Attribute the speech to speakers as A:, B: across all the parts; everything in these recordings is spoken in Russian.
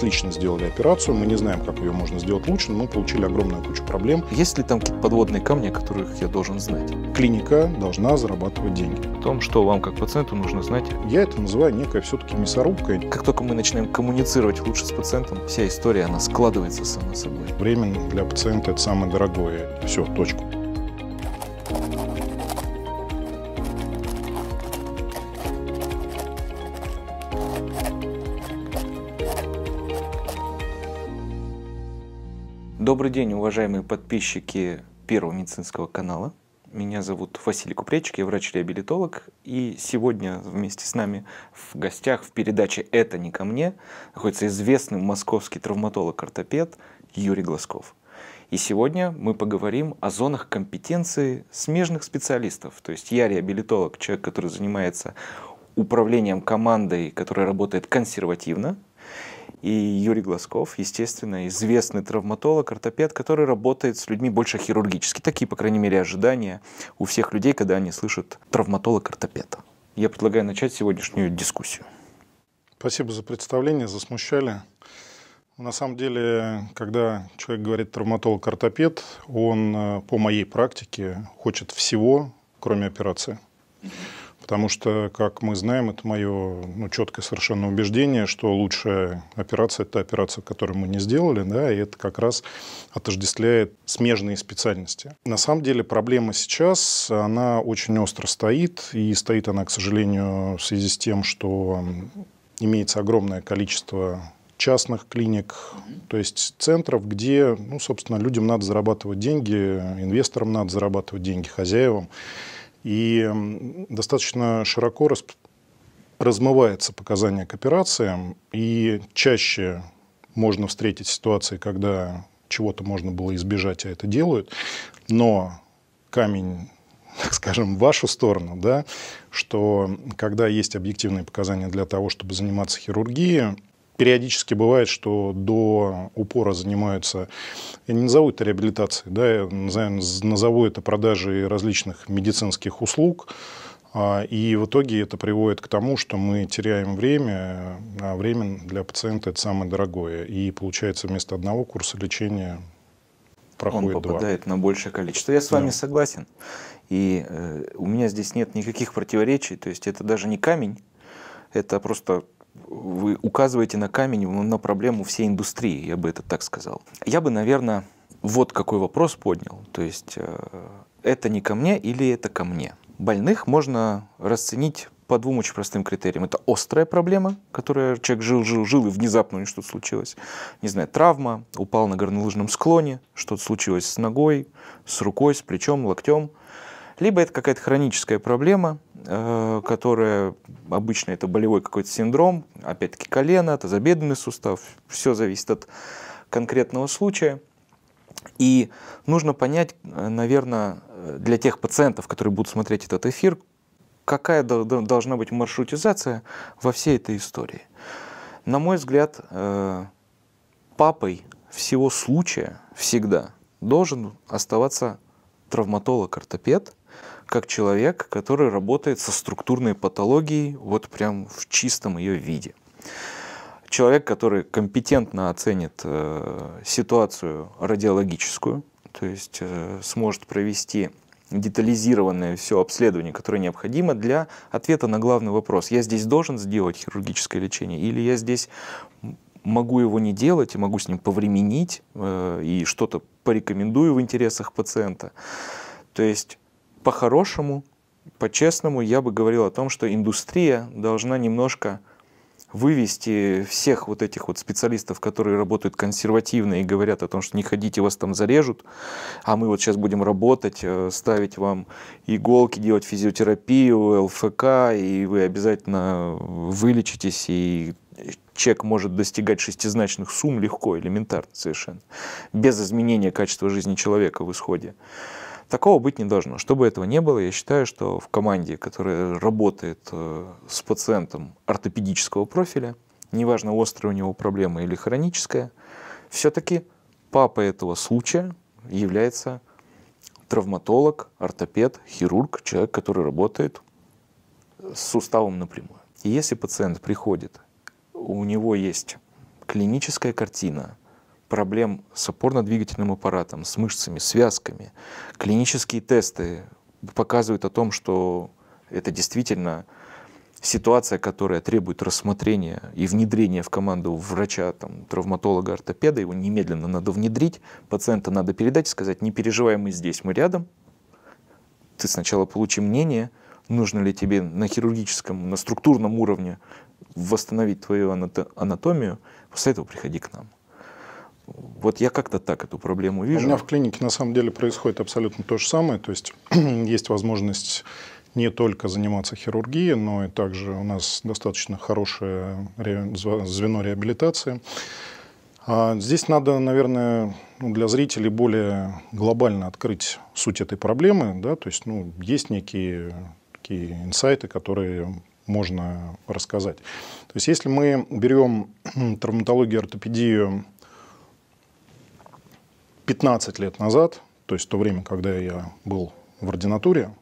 A: отлично сделали операцию, мы не знаем, как ее можно сделать лучше, но мы получили огромную кучу проблем. Есть ли там какие-то подводные камни, о которых я должен знать? Клиника должна зарабатывать деньги.
B: О том, что вам как пациенту нужно знать? Я это называю некой все-таки мясорубкой. Как только мы начинаем коммуницировать лучше с пациентом, вся история, она складывается
A: сама собой. Время для пациента – это самое дорогое. Все, точку.
B: Добрый день, уважаемые подписчики Первого медицинского канала. Меня зовут Василий Купречик, я врач-реабилитолог. И сегодня вместе с нами в гостях в передаче «Это не ко мне» находится известный московский травматолог-ортопед Юрий Глазков. И сегодня мы поговорим о зонах компетенции смежных специалистов. То есть я реабилитолог, человек, который занимается управлением командой, которая работает консервативно, и Юрий Глазков, естественно, известный травматолог, ортопед, который работает с людьми больше хирургически. Такие, по крайней мере, ожидания у всех людей, когда они слышат травматолог-ортопед. Я предлагаю начать сегодняшнюю дискуссию.
A: Спасибо за представление, засмущали. На самом деле, когда человек говорит травматолог-ортопед, он э, по моей практике хочет всего, кроме операции. Mm-hmm. Потому что, как мы знаем, это мое ну, четкое совершенно убеждение, что лучшая операция – это операция, которую мы не сделали, да, и это как раз отождествляет смежные специальности. На самом деле проблема сейчас, она очень остро стоит, и стоит она, к сожалению, в связи с тем, что имеется огромное количество частных клиник, то есть центров, где, ну, собственно, людям надо зарабатывать деньги, инвесторам надо зарабатывать деньги, хозяевам и достаточно широко расп... размывается показания к операциям, и чаще можно встретить ситуации, когда чего-то можно было избежать, а это делают, но камень так скажем, в вашу сторону, да, что когда есть объективные показания для того, чтобы заниматься хирургией, периодически бывает, что до упора занимаются, я не назову это реабилитацией, да, я назову это продажей различных медицинских услуг, а, и в итоге это приводит к тому, что мы теряем время, а время для пациента это самое дорогое. И получается вместо одного курса лечения
B: проходит два. Он попадает два. на большее количество. Я с да. вами согласен. И э, у меня здесь нет никаких противоречий. То есть это даже не камень, это просто вы указываете на камень, ну, на проблему всей индустрии, я бы это так сказал. Я бы, наверное, вот какой вопрос поднял. То есть э, это не ко мне или это ко мне? Больных можно расценить по двум очень простым критериям. Это острая проблема, которая человек жил, жил, жил, и внезапно у него что-то случилось. Не знаю, травма, упал на горнолыжном склоне, что-то случилось с ногой, с рукой, с плечом, локтем. Либо это какая-то хроническая проблема, Э, которая обычно это болевой какой-то синдром, опять-таки колено, это тазобедренный сустав, все зависит от конкретного случая. И нужно понять, э, наверное, э, для тех пациентов, которые будут смотреть этот эфир, какая должна быть маршрутизация во всей этой истории. На мой взгляд, папой всего случая всегда должен оставаться травматолог-ортопед – как человек, который работает со структурной патологией вот прям в чистом ее виде. Человек, который компетентно оценит э, ситуацию радиологическую, то есть э, сможет провести детализированное все обследование, которое необходимо для ответа на главный вопрос. Я здесь должен сделать хирургическое лечение или я здесь могу его не делать и могу с ним повременить э, и что-то порекомендую в интересах пациента. То есть по-хорошему, по-честному, я бы говорил о том, что индустрия должна немножко вывести всех вот этих вот специалистов, которые работают консервативно и говорят о том, что не ходите, вас там зарежут, а мы вот сейчас будем работать, э, ставить вам иголки, делать физиотерапию, ЛФК, и вы обязательно вылечитесь, и чек может достигать шестизначных сумм легко, элементарно совершенно, без изменения качества жизни человека в исходе. Такого быть не должно. Чтобы этого не было, я считаю, что в команде, которая работает э, с пациентом ортопедического профиля, неважно, острая у него проблема или хроническая, все-таки папа этого случая является травматолог, ортопед, хирург, человек, который работает с суставом напрямую. И если пациент приходит, у него есть клиническая картина, проблем с опорно-двигательным аппаратом, с мышцами, связками. Клинические тесты показывают о том, что это действительно ситуация, которая требует рассмотрения и внедрения в команду врача, там, травматолога, ортопеда, его немедленно надо внедрить, пациента надо передать и сказать, не переживай, мы здесь, мы рядом, ты сначала получи мнение, нужно ли тебе на хирургическом, на структурном уровне восстановить твою анатомию, после этого приходи к нам. Вот я как-то так эту проблему
A: вижу. У меня в клинике на самом деле происходит абсолютно то же самое. То есть есть возможность не только заниматься хирургией, но и также у нас достаточно хорошее звено реабилитации. А здесь надо, наверное, ну, для зрителей более глобально открыть суть этой проблемы. Да? То есть ну, есть некие такие инсайты, которые можно рассказать. То есть если мы берем травматологию, ортопедию 15 лет назад, то есть в то время, когда я был в ординатуре,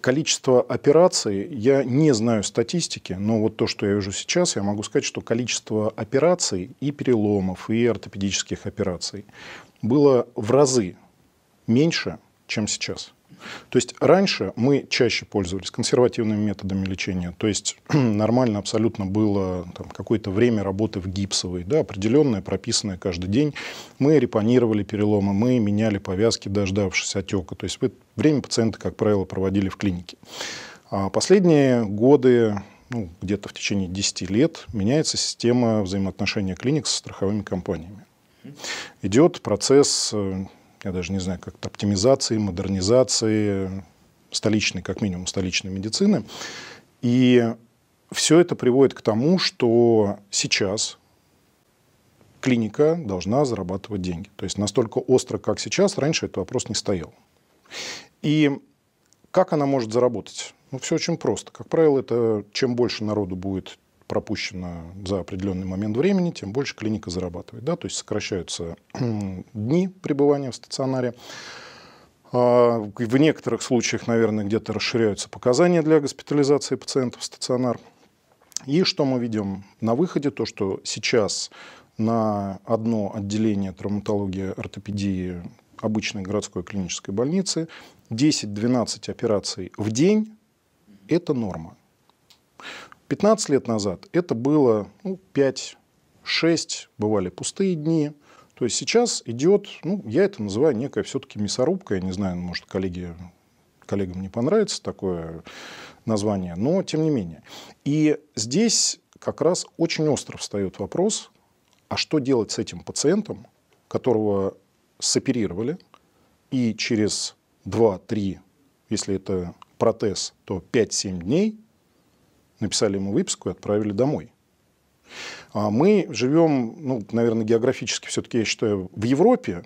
A: количество операций, я не знаю статистики, но вот то, что я вижу сейчас, я могу сказать, что количество операций и переломов, и ортопедических операций было в разы меньше, чем сейчас. То есть раньше мы чаще пользовались консервативными методами лечения, то есть нормально абсолютно было какое-то время работы в гипсовой, да, определенное, прописанное каждый день. Мы репонировали переломы, мы меняли повязки, дождавшись отека. То есть время пациенты, как правило, проводили в клинике. А последние годы, ну, где-то в течение 10 лет, меняется система взаимоотношения клиник с страховыми компаниями. Идет процесс э, я даже не знаю, как-то оптимизации, модернизации столичной, как минимум столичной медицины. И все это приводит к тому, что сейчас клиника должна зарабатывать деньги. То есть настолько остро, как сейчас, раньше этот вопрос не стоял. И как она может заработать? Ну, все очень просто. Как правило, это чем больше народу будет пропущено за определенный момент времени, тем больше клиника зарабатывает. Да? То есть сокращаются дни пребывания в стационаре. А, в некоторых случаях, наверное, где-то расширяются показания для госпитализации пациентов в стационар. И что мы видим на выходе, то, что сейчас на одно отделение травматологии ортопедии обычной городской клинической больницы 10-12 операций в день – это норма. 15 лет назад это было ну, 5-6, бывали пустые дни. То есть сейчас идет, ну, я это называю некая все-таки мясорубка, я не знаю, может, коллеги, коллегам не понравится такое название, но тем не менее. И здесь как раз очень остро встает вопрос, а что делать с этим пациентом, которого соперировали, и через 2-3, если это протез, то 5-7 дней – написали ему выписку и отправили домой. А мы живем, ну, наверное, географически все-таки, я считаю, в Европе,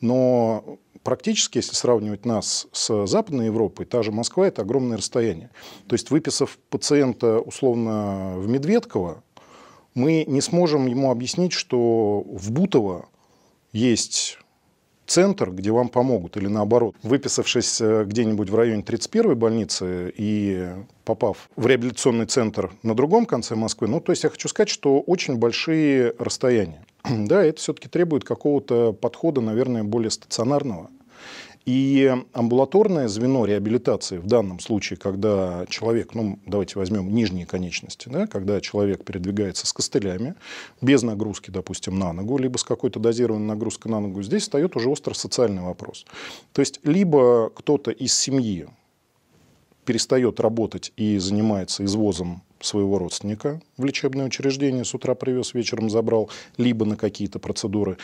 A: но практически, если сравнивать нас с Западной Европой, та же Москва – это огромное расстояние. То есть, выписав пациента, условно, в Медведково, мы не сможем ему объяснить, что в Бутово есть центр, где вам помогут, или наоборот, выписавшись э, где-нибудь в районе 31-й больницы и попав в реабилитационный центр на другом конце Москвы, ну, то есть я хочу сказать, что очень большие расстояния. Да, это все-таки требует какого-то подхода, наверное, более стационарного. И амбулаторное звено реабилитации в данном случае, когда человек, ну давайте возьмем нижние конечности, да, когда человек передвигается с костылями, без нагрузки, допустим, на ногу, либо с какой-то дозированной нагрузкой на ногу, здесь встает уже остро-социальный вопрос. То есть либо кто-то из семьи перестает работать и занимается извозом своего родственника в лечебное учреждение, с утра привез, вечером забрал, либо на какие-то процедуры,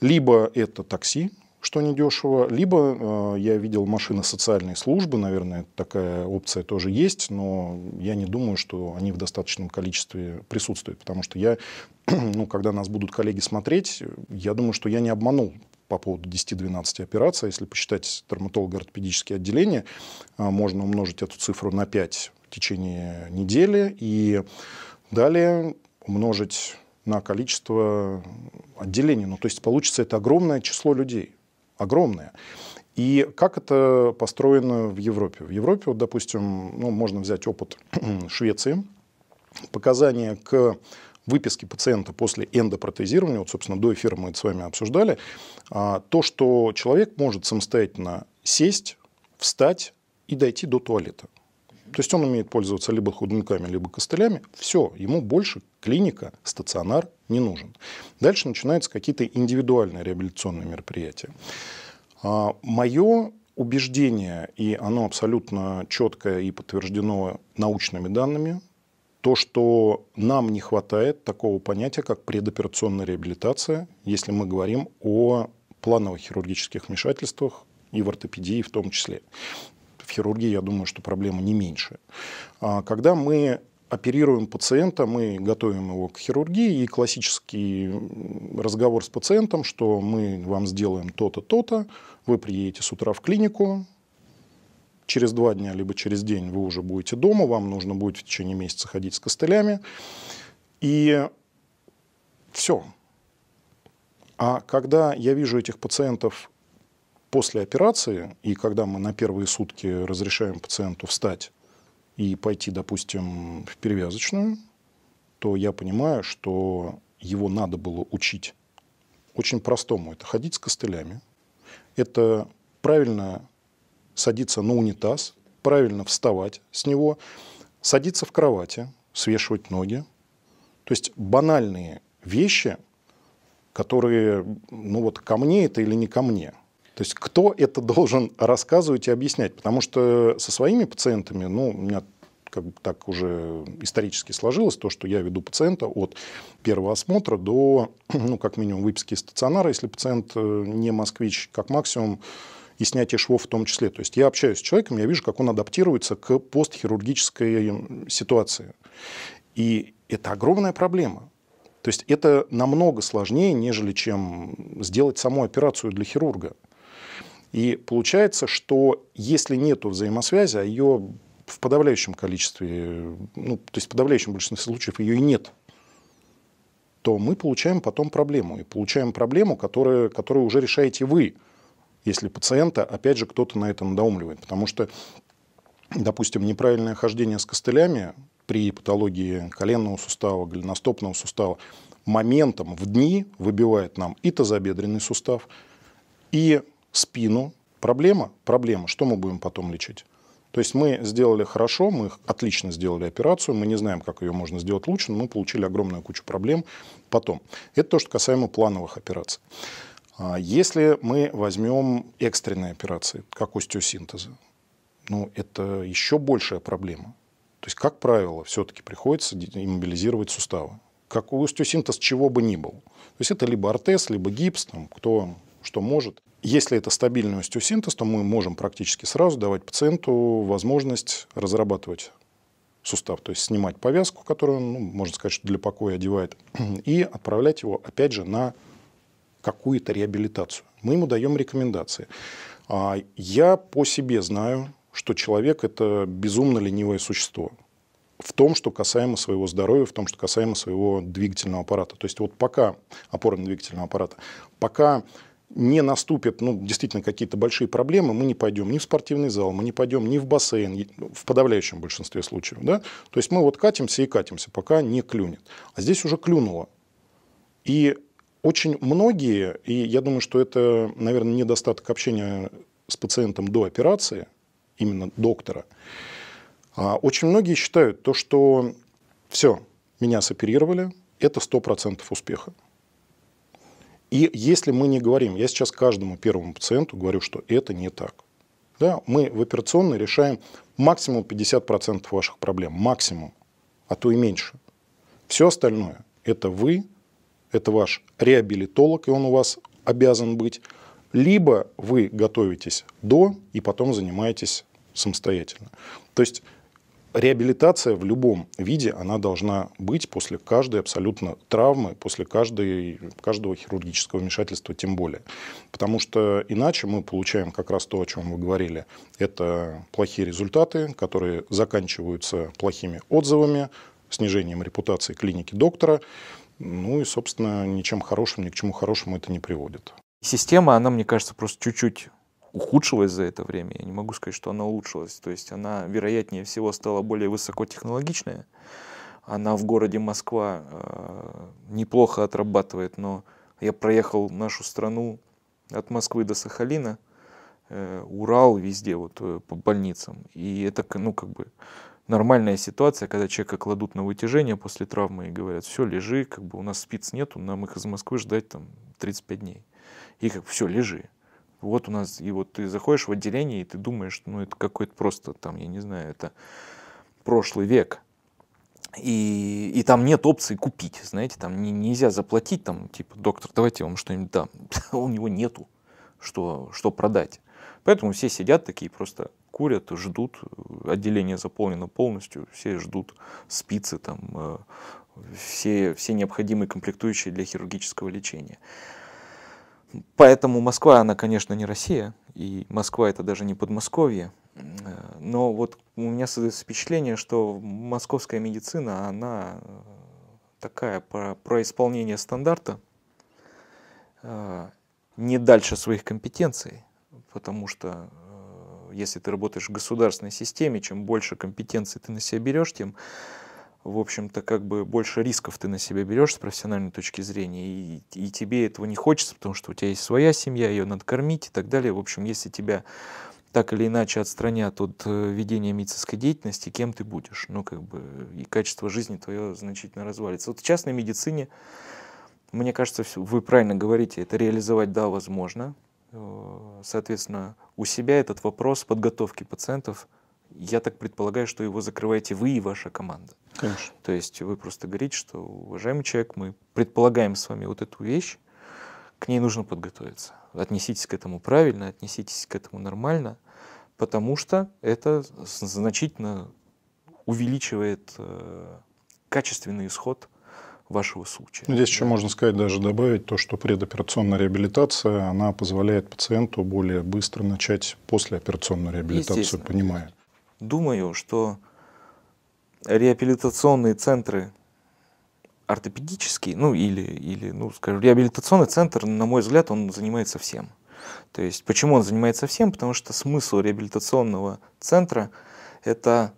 A: либо это такси, что недешево, либо э, я видел машины социальной службы, наверное, такая опция тоже есть, но я не думаю, что они в достаточном количестве присутствуют, потому что я, ну, когда нас будут коллеги смотреть, я думаю, что я не обманул по поводу 10-12 операций. Если посчитать травматолого-ортопедические отделения, э, можно умножить эту цифру на 5 в течение недели и далее умножить на количество отделений. Ну, то есть получится это огромное число людей огромные. И как это построено в Европе? В Европе, вот, допустим, ну, можно взять опыт Швеции, показания к выписке пациента после эндопротезирования, вот, собственно, до эфира мы это с вами обсуждали, а, то, что человек может самостоятельно сесть, встать и дойти до туалета. То есть он умеет пользоваться либо ходунками, либо костылями. Все, ему больше клиника, стационар не нужен. Дальше начинаются какие-то индивидуальные реабилитационные мероприятия. А, Мое убеждение, и оно абсолютно четкое и подтверждено научными данными, то, что нам не хватает такого понятия, как предоперационная реабилитация, если мы говорим о плановых хирургических вмешательствах и в ортопедии в том числе в хирургии, я думаю, что проблема не меньше. А, когда мы оперируем пациента, мы готовим его к хирургии, и классический разговор с пациентом, что мы вам сделаем то-то, то-то, вы приедете с утра в клинику, через два дня, либо через день вы уже будете дома, вам нужно будет в течение месяца ходить с костылями, и все. А когда я вижу этих пациентов после операции, и когда мы на первые сутки разрешаем пациенту встать и пойти, допустим, в перевязочную, то я понимаю, что его надо было учить очень простому. Это ходить с костылями, это правильно садиться на унитаз, правильно вставать с него, садиться в кровати, свешивать ноги. То есть банальные вещи, которые, ну вот ко мне это или не ко мне – то есть кто это должен рассказывать и объяснять? Потому что со своими пациентами, ну, у меня как бы так уже исторически сложилось, то, что я веду пациента от первого осмотра до, ну, как минимум, выписки из стационара, если пациент э, не москвич, как максимум, и снятие швов в том числе. То есть я общаюсь с человеком, я вижу, как он адаптируется к постхирургической э, ситуации. И это огромная проблема. То есть это намного сложнее, нежели чем сделать саму операцию для хирурга. И получается, что если нет взаимосвязи, а ее в подавляющем количестве, ну, то есть в подавляющем большинстве случаев ее и нет, то мы получаем потом проблему. И получаем проблему, которую которую уже решаете вы, если пациента, опять же, кто-то на это надоумливает. Потому что, допустим, неправильное хождение с костылями при патологии коленного сустава, голеностопного сустава моментом в дни выбивает нам и тазобедренный сустав, и спину. Проблема? Проблема. Что мы будем потом лечить? То есть мы сделали хорошо, мы отлично сделали операцию, мы не знаем, как ее можно сделать лучше, но мы получили огромную кучу проблем потом. Это то, что касаемо плановых операций. А если мы возьмем экстренные операции, как остеосинтезы, ну, это еще большая проблема. То есть, как правило, все-таки приходится иммобилизировать суставы. Как остеосинтез чего бы ни был. То есть, это либо ортез, либо гипс, там, кто что может. Если это стабильный остеосинтез, то мы можем практически сразу давать пациенту возможность разрабатывать сустав, то есть снимать повязку, которую он, ну, можно сказать, что для покоя одевает, и отправлять его, опять же, на какую-то реабилитацию. Мы ему даем рекомендации. А, я по себе знаю, что человек – это безумно ленивое существо в том, что касаемо своего здоровья, в том, что касаемо своего двигательного аппарата. То есть вот пока, опорно-двигательного аппарата, пока не наступят ну, действительно какие-то большие проблемы, мы не пойдем ни в спортивный зал, мы не пойдем ни в бассейн, ну, в подавляющем большинстве случаев. Да? То есть мы вот катимся и катимся, пока не клюнет. А здесь уже клюнуло. И очень многие, и я думаю, что это, наверное, недостаток общения с пациентом до операции, именно доктора, а очень многие считают то, что все, меня соперировали, это 100% успеха. И если мы не говорим, я сейчас каждому первому пациенту говорю, что это не так. Да, мы в операционной решаем максимум 50% ваших проблем, максимум, а то и меньше. Все остальное – это вы, это ваш реабилитолог, и он у вас обязан быть, либо вы готовитесь до и потом занимаетесь самостоятельно. То есть реабилитация в любом виде, она должна быть после каждой абсолютно травмы, после каждой, каждого хирургического вмешательства тем более. Потому что иначе мы получаем как раз то, о чем вы говорили. Это плохие результаты, которые заканчиваются плохими отзывами, снижением репутации клиники доктора. Ну и, собственно, ничем хорошим, ни к чему хорошему это не приводит. Система, она, мне кажется, просто чуть-чуть
B: ухудшилась за это время. Я не могу сказать, что она улучшилась. То есть она, вероятнее всего, стала более высокотехнологичная. Она в городе Москва э, неплохо отрабатывает, но я проехал нашу страну от Москвы до Сахалина, э, Урал везде, вот э, по больницам. И это, ну, как бы нормальная ситуация, когда человека кладут на вытяжение после травмы и говорят, все, лежи, как бы у нас спиц нету, нам их из Москвы ждать там 35 дней. И как, все, лежи вот у нас, и вот ты заходишь в отделение, и ты думаешь, ну, это какой-то просто там, я не знаю, это прошлый век. И, и там нет опции купить, знаете, там не, нельзя заплатить, там, типа, доктор, давайте я вам что-нибудь дам. У него нету, что, что продать. Поэтому все сидят такие, просто курят, ждут, отделение заполнено полностью, все ждут спицы, там, э, все, все необходимые комплектующие для хирургического лечения. Поэтому Москва, она, конечно, не Россия, и Москва это даже не Подмосковье, э, но вот у меня создается впечатление, что московская медицина, она э, такая про, про исполнение стандарта, э, не дальше своих компетенций, потому что если ты работаешь в государственной системе, чем больше компетенций ты на себя берешь, тем в общем-то, как бы больше рисков ты на себя берешь с профессиональной точки зрения, и, и тебе этого не хочется, потому что у тебя есть своя семья, ее надо кормить и так далее. В общем, если тебя так или иначе отстранят от э, ведения медицинской деятельности, кем ты будешь? Ну, как бы, и качество жизни твое значительно развалится. Вот в частной медицине, мне кажется, вы правильно говорите, это реализовать, да, возможно. Э, соответственно, у себя этот вопрос подготовки пациентов – я так предполагаю, что его закрываете вы и ваша команда. Конечно. То есть вы просто говорите, что, уважаемый человек, мы предполагаем с вами вот эту вещь, к ней нужно подготовиться. Отнеситесь к этому правильно, отнеситесь к этому нормально, потому что это значительно увеличивает э, качественный исход вашего случая. Здесь еще
A: можно сказать, даже добавить то, что предоперационная реабилитация, она позволяет пациенту более быстро начать послеоперационную реабилитацию, понимая.
B: Думаю, что реабилитационные центры ортопедический, ну или, или ну, скажем, реабилитационный центр, на мой взгляд, он занимается всем. То есть, почему он занимается всем? Потому что смысл реабилитационного центра – это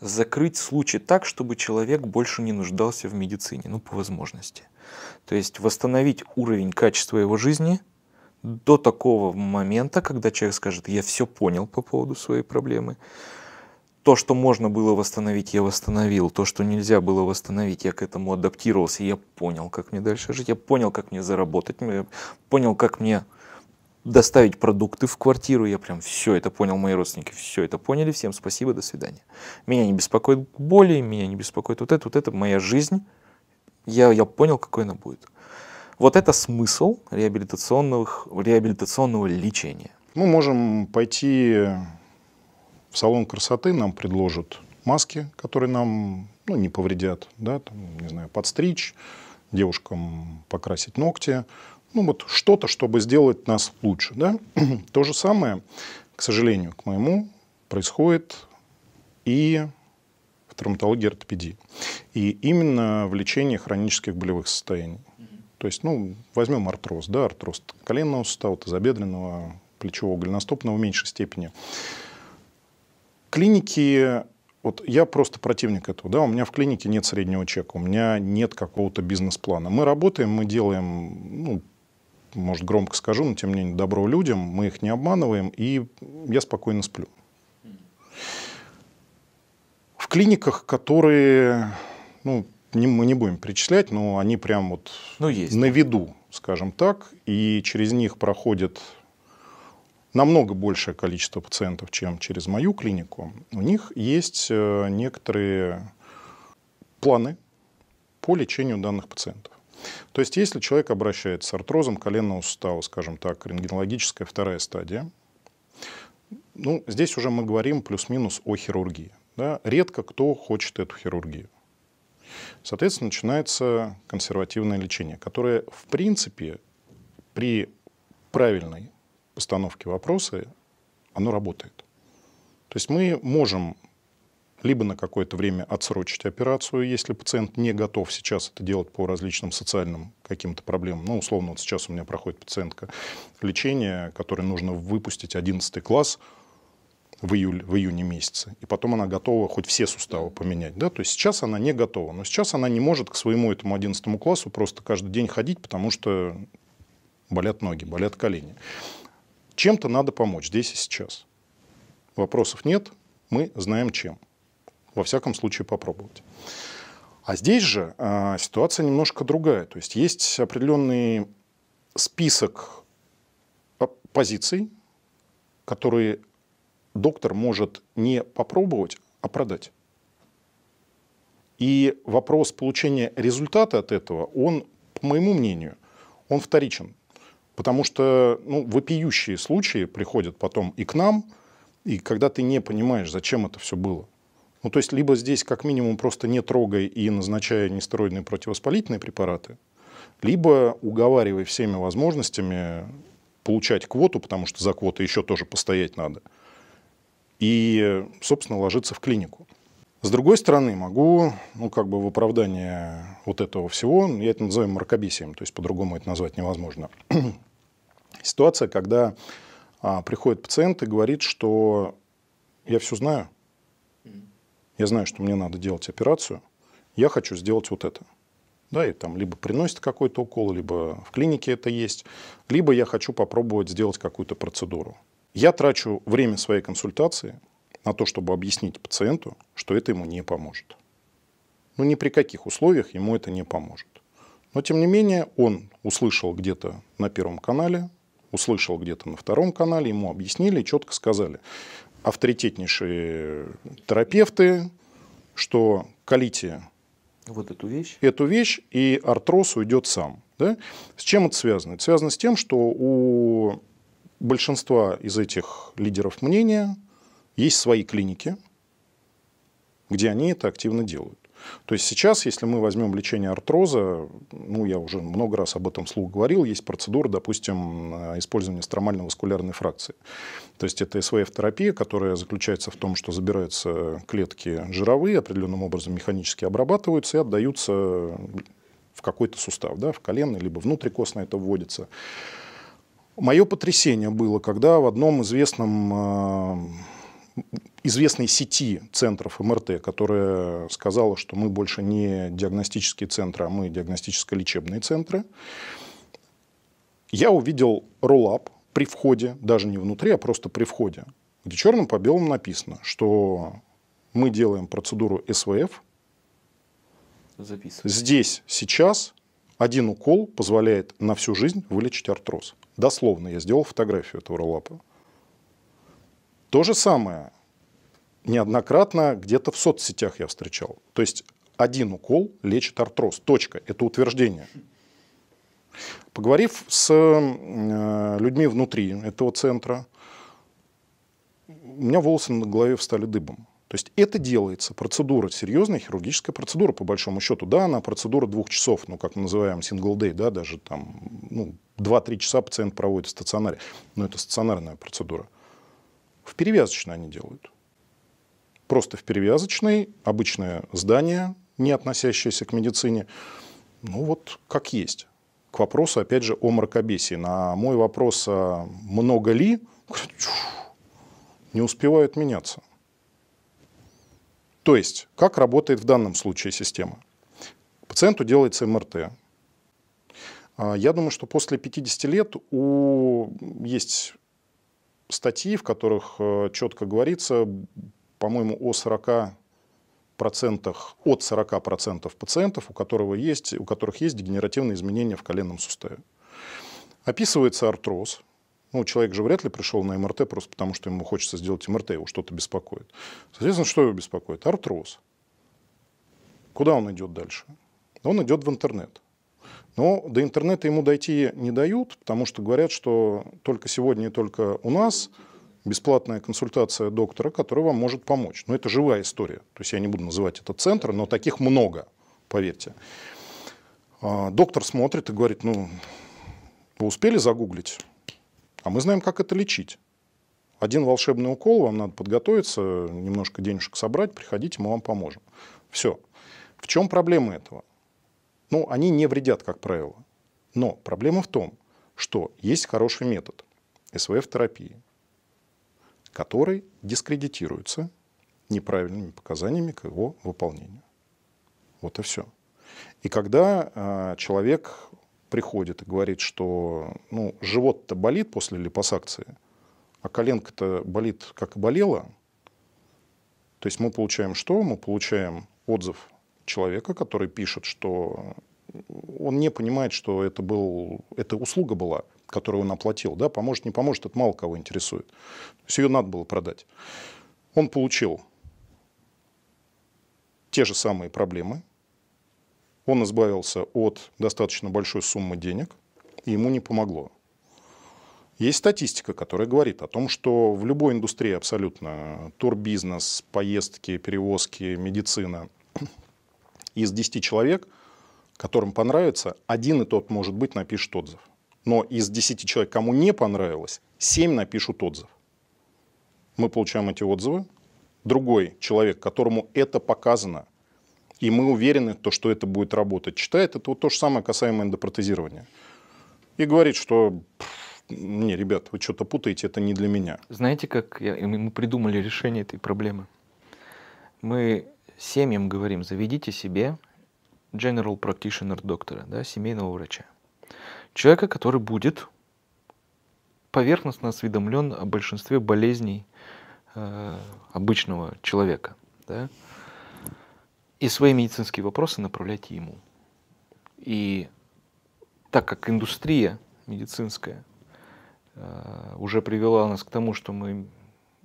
B: закрыть случай так, чтобы человек больше не нуждался в медицине, ну, по возможности. То есть, восстановить уровень качества его жизни – до такого момента, когда человек скажет, я все понял по поводу своей проблемы, то, что можно было восстановить, я восстановил, то, что нельзя было восстановить, я к этому адаптировался, я понял, как мне дальше жить, я понял, как мне заработать, я понял, как мне доставить продукты в квартиру, я прям все это понял, мои родственники все это поняли, всем спасибо, до свидания. Меня не беспокоит боли, меня не беспокоит вот это, вот это, моя жизнь, я, я понял, какой она будет.
A: Вот это смысл реабилитационных, реабилитационного лечения. Мы можем пойти в салон красоты, нам предложат маски, которые нам ну, не повредят, да, там, не знаю, подстричь, девушкам покрасить ногти, ну вот что-то, чтобы сделать нас лучше, да. То же самое, к сожалению, к моему, происходит и в травматологии ортопедии. И именно в лечении хронических болевых состояний. То есть, ну, возьмем артроз, да, артроз коленного сустава, тазобедренного, плечевого, голеностопного в меньшей степени. Клиники вот я просто противник этого, да, у меня в клинике нет среднего чека, у меня нет какого-то бизнес-плана. Мы работаем, мы делаем, ну, может, громко скажу, но тем не менее, добро людям, мы их не обманываем, и я спокойно сплю. В клиниках, которые, ну, не, мы не будем перечислять, но они прям вот ну, есть. на виду, скажем так, и через них проходит намного большее количество пациентов, чем через мою клинику. У них есть э, некоторые планы по лечению данных пациентов. То есть, если человек обращается с артрозом коленного сустава, скажем так, рентгенологическая вторая стадия, ну, здесь уже мы говорим плюс-минус о хирургии. Да? Редко кто хочет эту хирургию. Соответственно, начинается консервативное лечение, которое, в принципе, при правильной постановке вопроса, оно работает. То есть мы можем либо на какое-то время отсрочить операцию, если пациент не готов сейчас это делать по различным социальным каким-то проблемам. Ну, условно, вот сейчас у меня проходит пациентка лечение, которой нужно выпустить 11 класс – в, июль, в июне месяце, и потом она готова хоть все суставы поменять. Да? То есть сейчас она не готова, но сейчас она не может к своему этому 11 классу просто каждый день ходить, потому что болят ноги, болят колени. Чем-то надо помочь здесь и сейчас. Вопросов нет, мы знаем чем. Во всяком случае попробовать. А здесь же э, ситуация немножко другая. То есть есть определенный список позиций, которые доктор может не попробовать, а продать. И вопрос получения результата от этого, он, по моему мнению, он вторичен. Потому что ну, вопиющие случаи приходят потом и к нам, и когда ты не понимаешь, зачем это все было. Ну, то есть, либо здесь как минимум просто не трогай и назначая нестероидные противовоспалительные препараты, либо уговаривай всеми возможностями получать квоту, потому что за квоты еще тоже постоять надо – и, собственно, ложиться в клинику. С другой стороны, могу, ну, как бы в оправдание вот этого всего, ну, я это называю мракобесием, то есть по-другому это назвать невозможно. Ситуация, когда а, приходит пациент и говорит, что я все знаю, я знаю, что мне надо делать операцию, я хочу сделать вот это. Да, и там либо приносит какой-то укол, либо в клинике это есть, либо я хочу попробовать сделать какую-то процедуру. Я трачу время своей консультации на то, чтобы объяснить пациенту, что это ему не поможет. Ну, ни при каких условиях ему это не поможет. Но, тем не менее, он услышал где-то на Первом канале, услышал где-то на Втором канале, ему объяснили и четко сказали. Авторитетнейшие терапевты, что колите вот эту вещь, эту вещь и артроз уйдет сам. Да? С чем это связано? Это связано с тем, что у большинства из этих лидеров мнения есть свои клиники, где они это активно делают. То есть сейчас, если мы возьмем лечение артроза, ну, я уже много раз об этом слух говорил, есть процедура, допустим, э, использования стромально-васкулярной фракции. То есть это СВФ-терапия, которая заключается в том, что забираются клетки жировые, определенным образом механически обрабатываются и отдаются в какой-то сустав, да, в колено, либо внутрикостно это вводится. Мое потрясение было, когда в одном известном э, известной сети центров МРТ, которая сказала, что мы больше не диагностические центры, а мы диагностическо-лечебные центры, я увидел роллап при входе, даже не внутри, а просто при входе, где черным по белому написано, что мы делаем процедуру СВФ. Записывай. Здесь сейчас один укол позволяет на всю жизнь вылечить артроз. Дословно я сделал фотографию этого роллапа. То же самое неоднократно где-то в соцсетях я встречал. То есть один укол лечит артроз. Точка. Это утверждение. Поговорив с э, людьми внутри этого центра, у меня волосы на голове встали дыбом. То есть это делается. Процедура, серьезная хирургическая процедура, по большому счету. Да, она процедура двух часов, ну, как мы называем, single day, да, даже там, ну, 2-3 часа пациент проводит в стационаре. Но это стационарная процедура. В перевязочной они делают. Просто в перевязочной, обычное здание, не относящееся к медицине. Ну вот как есть. К вопросу, опять же, о мракобесии. На мой вопрос, а много ли, не успевают меняться. То есть, как работает в данном случае система? Пациенту делается МРТ. А, я думаю, что после 50 лет у... есть статьи, в которых э, четко говорится, по-моему, о 40 процентах, от 40 процентов пациентов, у, которого есть, у которых есть дегенеративные изменения в коленном суставе. Описывается артроз, ну, человек же вряд ли пришел на МРТ просто потому, что ему хочется сделать МРТ, его что-то беспокоит. Соответственно, что его беспокоит? Артроз. Куда он идет дальше? Он идет в интернет. Но до интернета ему дойти не дают, потому что говорят, что только сегодня и только у нас бесплатная консультация доктора, которая вам может помочь. Но это живая история. То есть я не буду называть это центр, но таких много, поверьте. А, доктор смотрит и говорит, ну, вы успели загуглить? А мы знаем, как это лечить. Один волшебный укол, вам надо подготовиться, немножко денежек собрать, приходите, мы вам поможем. Все. В чем проблема этого? Ну, они не вредят, как правило. Но проблема в том, что есть хороший метод СВФ-терапии, который дискредитируется неправильными показаниями к его выполнению. Вот и все. И когда э, человек приходит и говорит, что ну, живот-то болит после липосакции, а коленка-то болит, как и болела, то есть мы получаем что? Мы получаем отзыв человека, который пишет, что он не понимает, что это, был, это услуга была, которую он оплатил. Да? Поможет, не поможет, это мало кого интересует. То есть ее надо было продать. Он получил те же самые проблемы, он избавился от достаточно большой суммы денег, и ему не помогло. Есть статистика, которая говорит о том, что в любой индустрии абсолютно, турбизнес, поездки, перевозки, медицина, из 10 человек, которым понравится, один и тот, может быть, напишет отзыв. Но из 10 человек, кому не понравилось, 7 напишут отзыв. Мы получаем эти отзывы. Другой человек, которому это показано, и мы уверены, то, что это будет работать. Читает это вот то же самое касаемо эндопротезирования. И говорит, что не, ребят, вы что-то путаете, это не для меня.
B: Знаете, как я, мы придумали решение этой проблемы? Мы семьям говорим, заведите себе general practitioner доктора, да, семейного врача. Человека, который будет поверхностно осведомлен о большинстве болезней э, обычного человека. Да? и свои медицинские вопросы направляйте ему. И так как индустрия медицинская э, уже привела нас к тому, что мы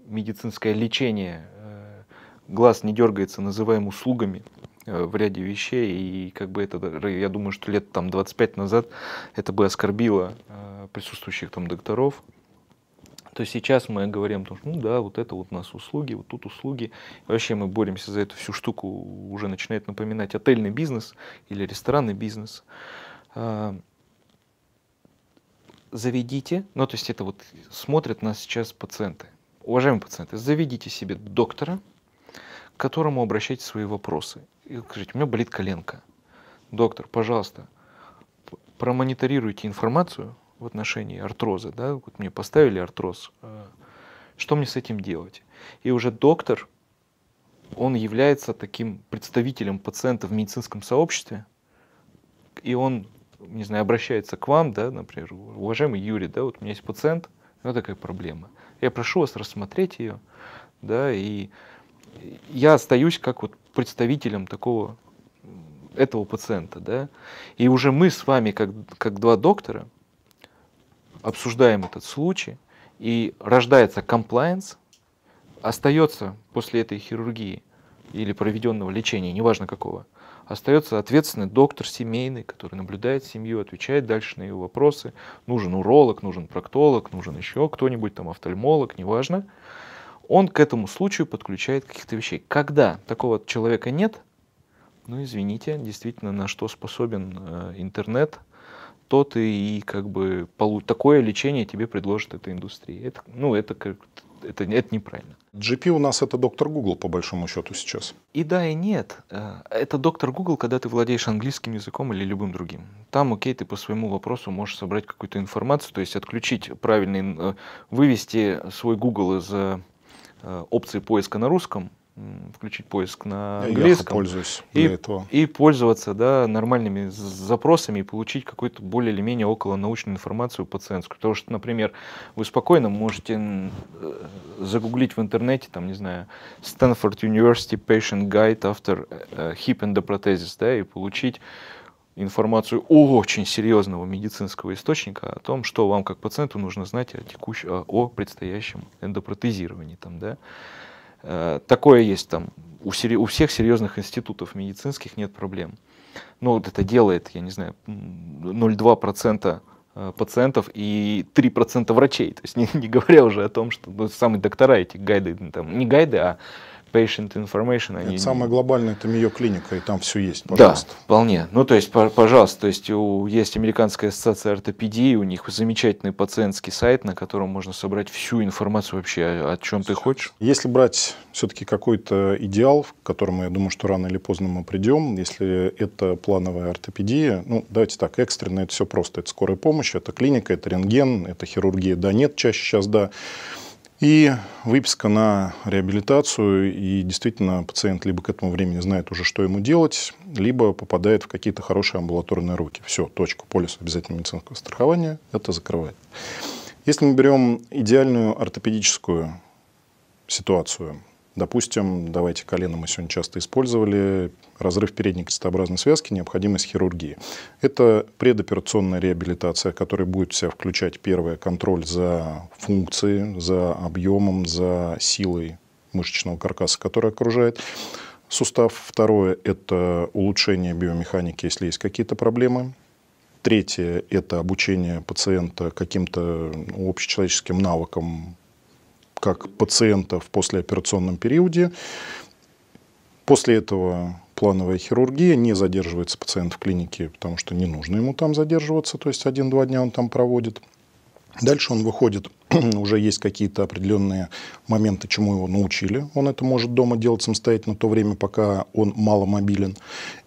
B: медицинское лечение, э, глаз не дергается, называем услугами э, в ряде вещей, и как бы это, я думаю, что лет там 25 назад это бы оскорбило присутствующих там докторов, то сейчас мы говорим, том, что ну да, вот это вот у нас услуги, вот тут услуги. Вообще мы боремся за эту всю штуку, уже начинает напоминать отельный бизнес или ресторанный бизнес. А, заведите, ну то есть это вот смотрят нас сейчас пациенты. Уважаемые пациенты, заведите себе доктора, к которому обращайте свои вопросы. И скажите, у меня болит коленка. Доктор, пожалуйста, промониторируйте информацию, в отношении артроза, да, вот мне поставили артроз, э, что мне с этим делать? И уже доктор, он является таким представителем пациента в медицинском сообществе, и он, не знаю, обращается к вам, да, например, уважаемый Юрий, да, вот у меня есть пациент, у него такая проблема. Я прошу вас рассмотреть ее, да, и я остаюсь как вот представителем такого этого пациента, да, и уже мы с вами, как, как два доктора, обсуждаем этот случай, и рождается комплайенс, остается после этой хирургии или проведенного лечения, неважно какого, остается ответственный доктор семейный, который наблюдает семью, отвечает дальше на ее вопросы. Нужен уролог, нужен проктолог, нужен еще кто-нибудь, там офтальмолог, неважно. Он к этому случаю подключает каких-то вещей. Когда такого человека нет, ну извините, действительно, на что способен э, интернет, то ты и как бы полу... такое лечение тебе предложит эта индустрия. Это, ну, это как это, это неправильно. GP у нас это доктор Google, по большому счету, сейчас. И да, и нет. Э, это доктор Google, когда ты владеешь английским языком или любым другим. Там, окей, ты по своему вопросу можешь собрать какую-то информацию, то есть отключить правильный, э, вывести свой Google из э, опции поиска на русском, включить поиск на английском. Я пользуюсь и, этого. И пользоваться да, нормальными запросами и получить какую-то более или менее около научную информацию пациентскую. Потому что, например, вы спокойно можете э, загуглить в интернете, там, не знаю, Stanford University Patient Guide after э, э, hip endoprothesis, да, и получить информацию очень серьезного медицинского источника о том, что вам как пациенту нужно знать о, текущем, о предстоящем эндопротезировании. Там, да? Э, такое есть там. У, у всех серьезных институтов медицинских нет проблем. Но ну, вот это делает, я не знаю, 0,2% э, пациентов и 3% врачей. То есть не, не говоря уже о том, что ну, самые доктора эти гайды, там, не гайды, а patient information. Они... Это самое глобальное, это Мио клиника, и там все есть, пожалуйста. Да, вполне. Ну, то есть, пожалуйста, то есть, у, есть Американская ассоциация ортопедии, у них замечательный пациентский сайт, на котором можно собрать всю информацию
A: вообще, о, чем ты хочешь. Если брать все-таки какой-то идеал, к которому, я думаю, что рано или поздно мы придем, если это плановая ортопедия, ну, давайте так, экстренно, это все просто, это скорая помощь, это клиника, это рентген, это хирургия, да нет, чаще сейчас, да. И выписка на реабилитацию, и действительно пациент либо к этому времени знает уже, что ему делать, либо попадает в какие-то хорошие амбулаторные руки. Все, Точку полис обязательного медицинского страхования, это закрывает. Если мы берем идеальную ортопедическую ситуацию – Допустим, давайте колено мы сегодня часто использовали, разрыв передней крестообразной связки, необходимость хирургии. Это предоперационная реабилитация, которая будет в себя включать, первое, контроль за функцией, за объемом, за силой мышечного каркаса, который окружает сустав. Второе – это улучшение биомеханики, если есть какие-то проблемы. Третье – это обучение пациента каким-то общечеловеческим навыкам как пациента в послеоперационном периоде. После этого плановая хирургия, не задерживается пациент в клинике, потому что не нужно ему там задерживаться, то есть один-два дня он там проводит. Дальше он выходит, уже есть какие-то определенные моменты, чему его научили. Он это может дома делать самостоятельно то время, пока он мало мобилен.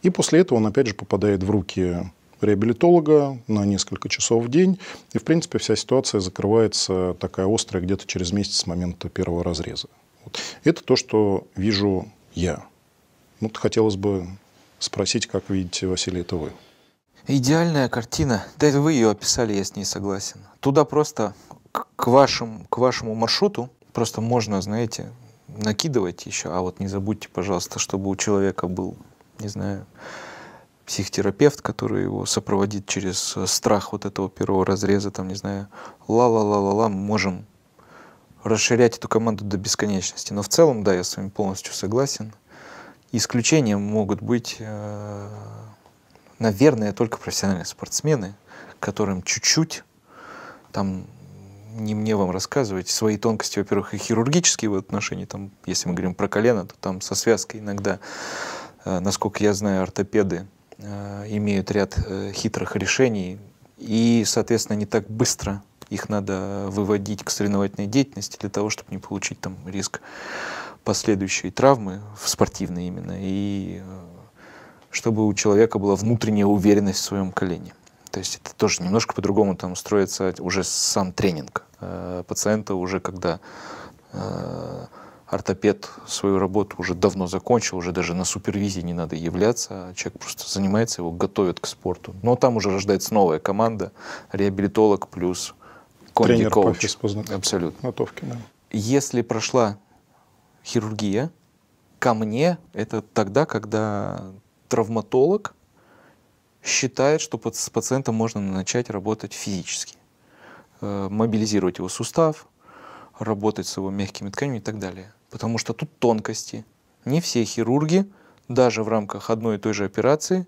A: И после этого он опять же попадает в руки реабилитолога на несколько часов в день. И, в принципе, вся ситуация закрывается такая острая где-то через месяц с момента первого разреза. Вот. Это то, что вижу я. Ну, вот хотелось бы спросить, как видите, Василий, это вы? Идеальная картина. Да
B: это вы ее описали, я с ней согласен. Туда просто к вашему, к вашему маршруту просто можно, знаете, накидывать еще. А вот не забудьте, пожалуйста, чтобы у человека был, не знаю, психотерапевт, который его сопроводит через э, страх вот этого первого разреза, там, не знаю, ла-ла-ла-ла-ла, можем расширять эту команду до бесконечности. Но в целом, да, я с вами полностью согласен. Исключения могут быть, э, наверное, только профессиональные спортсмены, которым чуть-чуть, там, не мне вам рассказывать, свои тонкости, во-первых, и хирургические в отношении, там, если мы говорим про колено, то там со связкой иногда, э, насколько я знаю, ортопеды Э, имеют ряд э, хитрых решений, и, соответственно, не так быстро их надо выводить к соревновательной деятельности для того, чтобы не получить там риск последующей травмы, в спортивной именно, и э, чтобы у человека была внутренняя уверенность в своем колене. То есть это тоже немножко по-другому там строится уже сам тренинг э, пациента уже когда э, ортопед свою работу уже давно закончил, уже даже на супервизии не надо являться, а человек просто занимается, его готовят к спорту. Но там уже рождается новая команда, реабилитолог плюс конди-коуч. Абсолютно. Готовки, да. Если прошла хирургия, ко мне это тогда, когда травматолог считает, что с пациентом можно начать работать физически, э, мобилизировать его сустав, работать с его мягкими тканями и так далее потому что тут тонкости. Не все хирурги, даже в рамках одной и той же операции,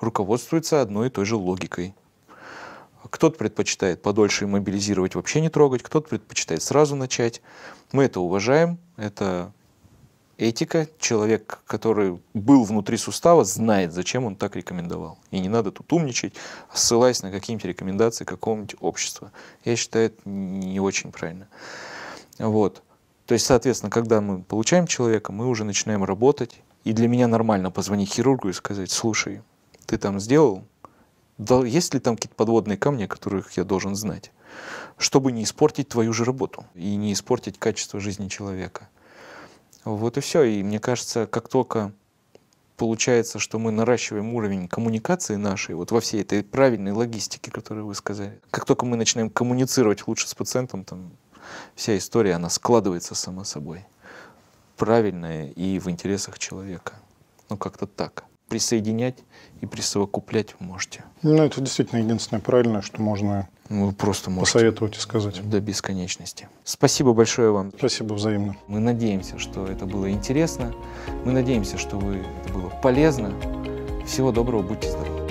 B: руководствуются одной и той же логикой. Кто-то предпочитает подольше иммобилизировать, вообще не трогать, кто-то предпочитает сразу начать. Мы это уважаем, это этика. Человек, который был внутри сустава, знает, зачем он так рекомендовал. И не надо тут умничать, а ссылаясь на какие-нибудь рекомендации какого-нибудь общества. Я считаю, это не очень правильно. Вот. То есть, соответственно, когда мы получаем человека, мы уже начинаем работать. И для меня нормально позвонить хирургу и сказать, слушай, ты там сделал? Да, есть ли там какие-то подводные камни, о которых я должен знать? Чтобы не испортить твою же работу и не испортить качество жизни человека. Вот и все. И мне кажется, как только получается, что мы наращиваем уровень коммуникации нашей, вот во всей этой правильной логистике, которую вы сказали. Как только мы начинаем коммуницировать лучше с пациентом, там, вся история, она складывается сама собой. Правильная и в интересах человека. Ну, как-то так. Присоединять и присовокуплять вы можете.
A: Ну, это действительно единственное правильное, что можно вы ну, просто можете посоветовать и сказать. До бесконечности. Спасибо большое вам.
B: Спасибо взаимно. Мы надеемся, что это было интересно. Мы надеемся, что вы, это было полезно. Всего доброго, будьте здоровы.